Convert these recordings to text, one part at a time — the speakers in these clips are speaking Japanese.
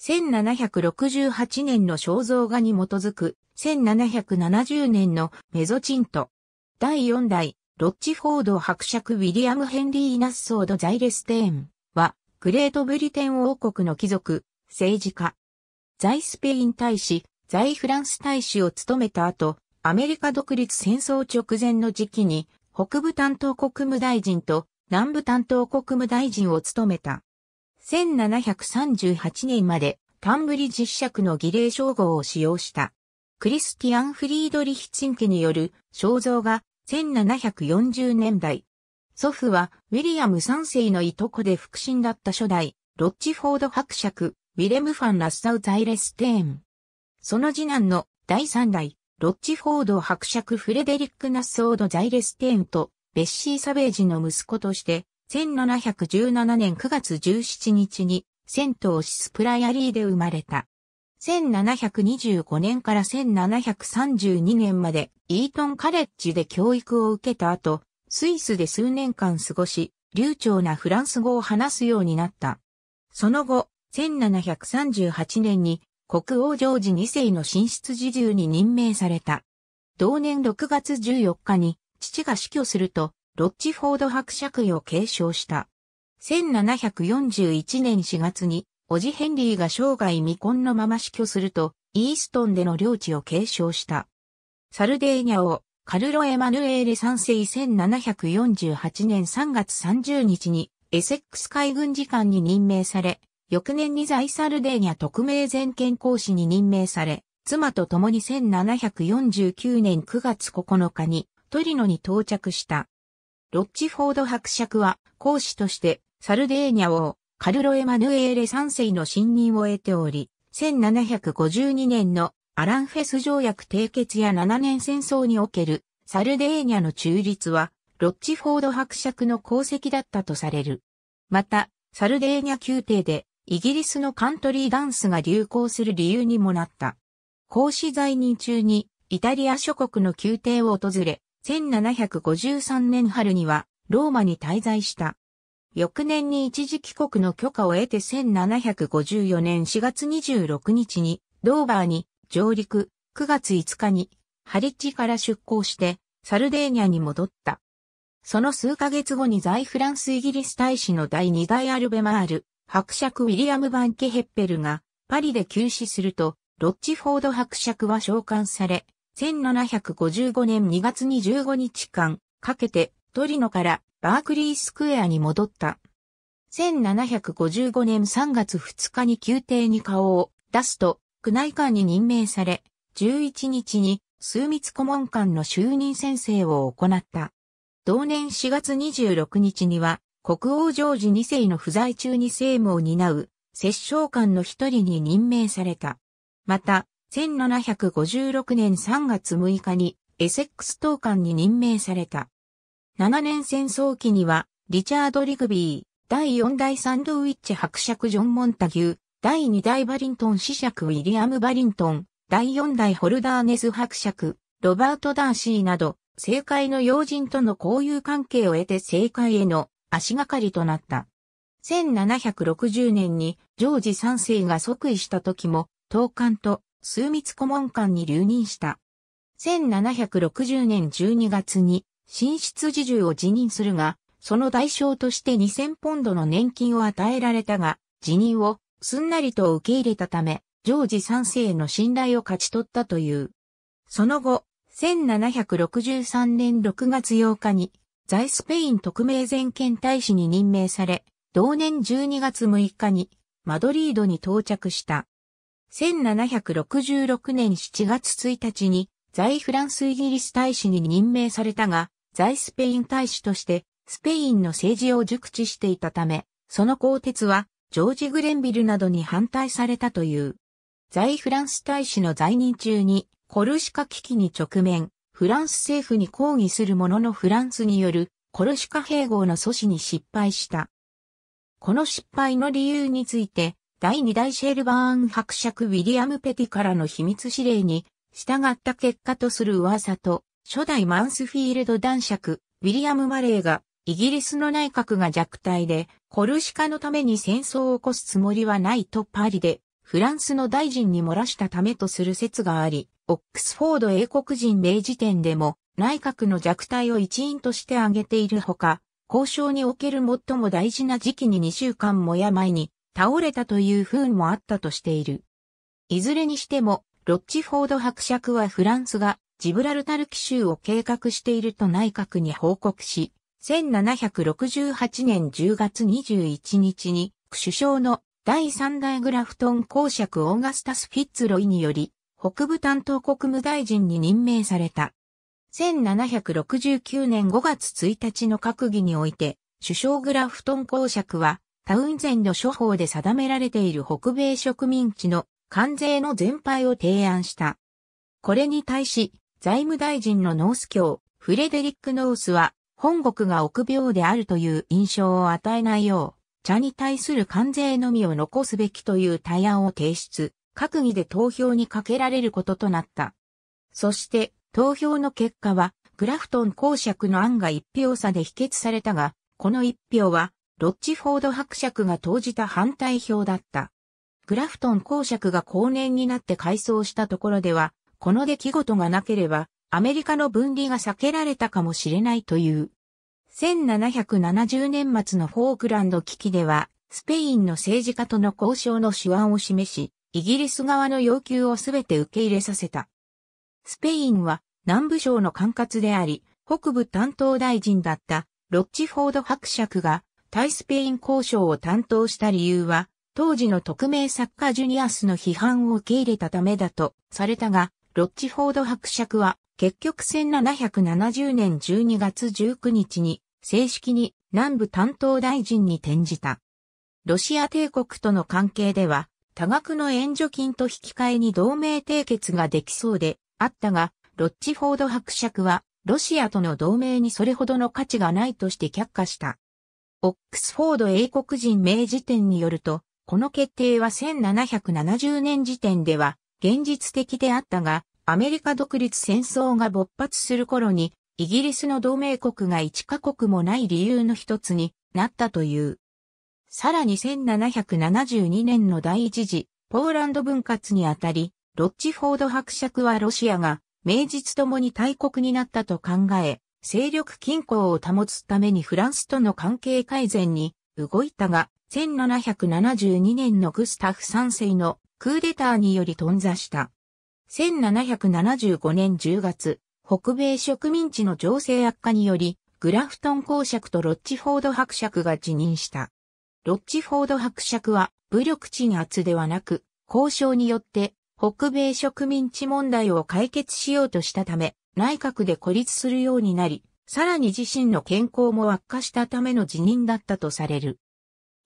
1768年の肖像画に基づく、1770年のメゾチント。第4代、ロッチフォード伯爵ウィリアム・ヘンリー・ナッソード・ザイレステーンは、グレートブリテン王国の貴族、政治家。在スペイン大使、在フランス大使を務めた後、アメリカ独立戦争直前の時期に、北部担当国務大臣と南部担当国務大臣を務めた。1738年までタンブリ実尺の儀礼称号を使用した。クリスティアン・フリードリヒツンケによる肖像が1740年代。祖父はウィリアム3世のいとこで腹心だった初代、ロッチフォード伯爵、ウィレム・ファン・ラッサウ・ザイレステーン。その次男の第3代、ロッチフォード伯爵フレデリック・ナッソード・ザイレステーンと、ベッシー・サベージの息子として、1717年9月17日に、セントオシスプライアリーで生まれた。1725年から1732年までイートンカレッジで教育を受けた後、スイスで数年間過ごし、流暢なフランス語を話すようになった。その後、1738年に国王ジョージ2世の進出侍従に任命された。同年6月14日に父が死去すると、ロッチフォード伯爵位を継承した。1741年4月に、オジ・ヘンリーが生涯未婚のまま死去すると、イーストンでの領地を継承した。サルデーニャ王、カルロ・エマヌエーレ3世1748年3月30日に、エセックス海軍次官に任命され、翌年に在サルデーニャ特命全権公使に任命され、妻と共に1749年9月9日にトリノに到着した。ロッチフォード伯爵は、公使として、サルデーニャ王、カルロエマヌエーレ3世の信任を得ており、1752年のアランフェス条約締結や7年戦争におけるサルデーニャの中立は、ロッチフォード伯爵の功績だったとされる。また、サルデーニャ宮廷で、イギリスのカントリーダンスが流行する理由にもなった。講師在任中に、イタリア諸国の宮廷を訪れ、1753年春にはローマに滞在した。翌年に一時帰国の許可を得て1754年4月26日にドーバーに上陸、9月5日にハリッジから出港してサルデーニャに戻った。その数ヶ月後に在フランスイギリス大使の第2代アルベマール、伯爵ウィリアム・バンケヘッペルがパリで急死すると、ロッチフォード伯爵は召喚され、1755年2月25日間かけてトリノからバークリースクエアに戻った。1755年3月2日に宮廷に顔を出すと、区内官に任命され、11日に数密顧問官の就任先生を行った。同年4月26日には、国王ジョージ2世の不在中に政務を担う、摂政官の一人に任命された。また、1756年3月6日にエセックス統監に任命された。7年戦争期には、リチャード・リグビー、第4代サンドウィッチ伯爵ジョン・モンタギュー、第2代バリントン子爵ウィリアム・バリントン、第4代ホルダーネス伯爵、ロバート・ダーシーなど、政界の要人との交友関係を得て政界への足がかりとなった。1760年にジョージ3世が即位した時も、統監と枢密顧問官に留任した。1760年12月に、進出自重を辞任するが、その代償として2000ポンドの年金を与えられたが、辞任をすんなりと受け入れたため、ジョージ世への信頼を勝ち取ったという。その後、1763年6月8日に、在スペイン特命全権大使に任命され、同年12月6日に、マドリードに到着した。1766年7月1日に在フランスイギリス大使に任命されたが、在スペイン大使としてスペインの政治を熟知していたため、その鋼鉄はジョージ・グレンビルなどに反対されたという。在フランス大使の在任中にコルシカ危機に直面、フランス政府に抗議する者のフランスによるコルシカ併合の阻止に失敗した。この失敗の理由について、第2代シェルバーン伯爵ウィリアム・ペティからの秘密指令に従った結果とする噂と、初代マンスフィールド男爵、ウィリアム・マレーが、イギリスの内閣が弱体で、コルシカのために戦争を起こすつもりはないとパリで、フランスの大臣に漏らしたためとする説があり、オックスフォード英国人名時点でも、内閣の弱体を一員として挙げているほか、交渉における最も大事な時期に2週間も病に倒れたという風もあったとしている。いずれにしても、ロッチフォード伯爵はフランスがジブラルタル奇襲を計画していると内閣に報告し、1768年10月21日に首相の第3代グラフトン公爵オーガスタス・フィッツロイにより北部担当国務大臣に任命された。1769年5月1日の閣議において首相グラフトン公爵はタウンゼンド処方で定められている北米植民地の関税の全廃を提案した。これに対し、財務大臣のノース教、フレデリック・ノースは、本国が臆病であるという印象を与えないよう、茶に対する関税のみを残すべきという対案を提出、閣議で投票にかけられることとなった。そして、投票の結果は、グラフトン公爵の案が一票差で否決されたが、この一票は、ロッチフォード伯爵が投じた反対票だった。グラフトン公爵が後年になって改装したところでは、この出来事がなければ、アメリカの分離が避けられたかもしれないという。1770年末のフォークランド危機では、スペインの政治家との交渉の手腕を示し、イギリス側の要求をすべて受け入れさせた。スペインは南部省の管轄であり、北部担当大臣だったロッチフォード伯爵がタイスペイン交渉を担当した理由は、当時の匿名作家ジュニアスの批判を受け入れたためだとされたが、ロッチフォード伯爵は結局1770年12月19日に正式に南部担当大臣に転じた。ロシア帝国との関係では多額の援助金と引き換えに同盟締結ができそうであったが、ロッチフォード伯爵はロシアとの同盟にそれほどの価値がないとして却下した。オックスフォード英国人名辞典によると、この決定は1770年時点では現実的であったが、アメリカ独立戦争が勃発する頃に、イギリスの同盟国が一カ国もない理由の一つになったという。さらに1772年の第一次、ポーランド分割にあたり、ロッチフォード伯爵はロシアが、名実ともに大国になったと考え、勢力均衡を保つためにフランスとの関係改善に動いたが、1772年のグスタフ3世のクーデターにより頓挫した。1775年10月、北米植民地の情勢悪化により、グラフトン公爵とロッチフォード伯爵が辞任した。ロッチフォード伯爵は武力鎮圧ではなく、交渉によって北米植民地問題を解決しようとしたため、内閣で孤立するようになり、さらに自身の健康も悪化したための辞任だったとされる。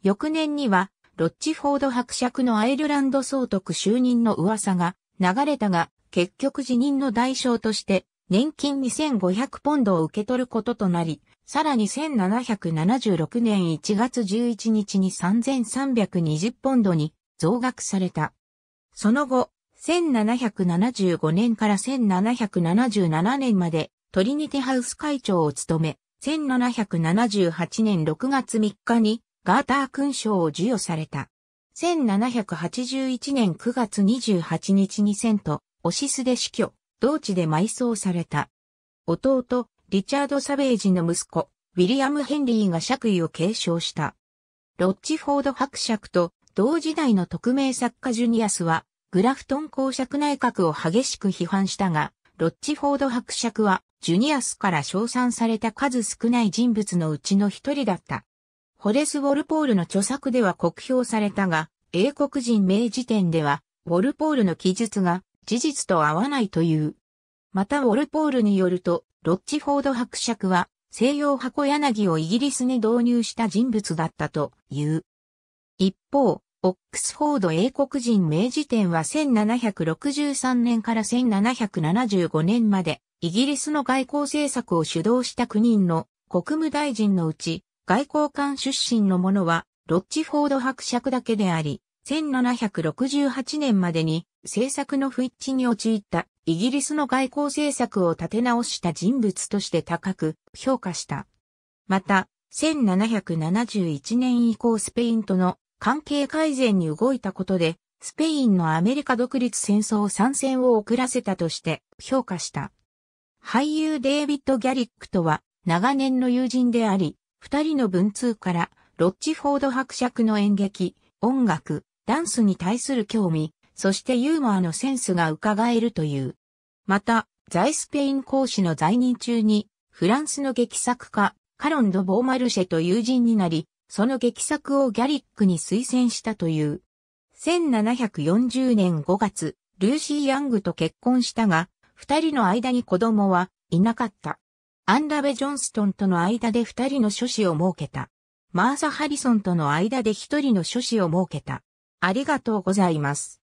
翌年には、ロッチフォード伯爵のアイルランド総督就任の噂が流れたが、結局辞任の代償として、年金2500ポンドを受け取ることとなり、さらに1776年1月11日に3320ポンドに増額された。その後、1775年から1777年までトリニテハウス会長を務め、1778年6月3日にガーター勲章を授与された。1781年9月28日にセント、オシスで死去、同地で埋葬された。弟、リチャード・サベージの息子、ウィリアム・ヘンリーが爵位を継承した。ロッチフォード伯爵と同時代の匿名作家ジュニアスはグラフトン公爵内閣を激しく批判したが、ロッチフォード伯爵は、ジュニアスから称賛された数少ない人物のうちの一人だった。ホレス・ウォルポールの著作では酷評されたが、英国人名辞典では、ウォルポールの記述が事実と合わないという。またウォルポールによると、ロッチフォード伯爵は西洋箱柳をイギリスに導入した人物だったという。一方、オックスフォード英国人名治典は1763年から1775年まで、イギリスの外交政策を主導した9人の国務大臣のうち、外交官出身の者は、ロッチフォード伯爵だけであり、1768年までに政策の不一致に陥ったイギリスの外交政策を立て直した人物として高く評価した。また、1771年以降スペインとの関係改善に動いたことで、スペインのアメリカ独立戦争参戦を遅らせたとして評価した。俳優デイビッド・ギャリックとは長年の友人であり、二人の文通からロッチフォード伯爵の演劇、音楽、ダンスに対する興味、そしてユーモアのセンスが伺えるという。また、在スペイン講師の在任中に、フランスの劇作家、カロン・ド・ボーマルシェと友人になり、その劇作をギャリックに推薦したという。1740年5月、ルーシー・ヤングと結婚したが、二人の間に子供はいなかった。アンラベ・ジョンストンとの間で二人の諸子を設けた。マーサ・ハリソンとの間で一人の諸子を設けた。ありがとうございます。